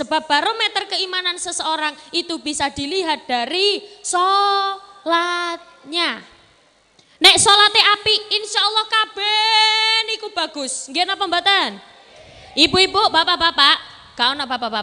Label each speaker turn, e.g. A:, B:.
A: Sebab barometer keimanan seseorang itu bisa dilihat dari sholatnya. Nek sholatnya api, insya Allah kabeh niku bagus. Gimana pembatan? Ibu-ibu, bapak-bapak, kau napa bapak-bapak?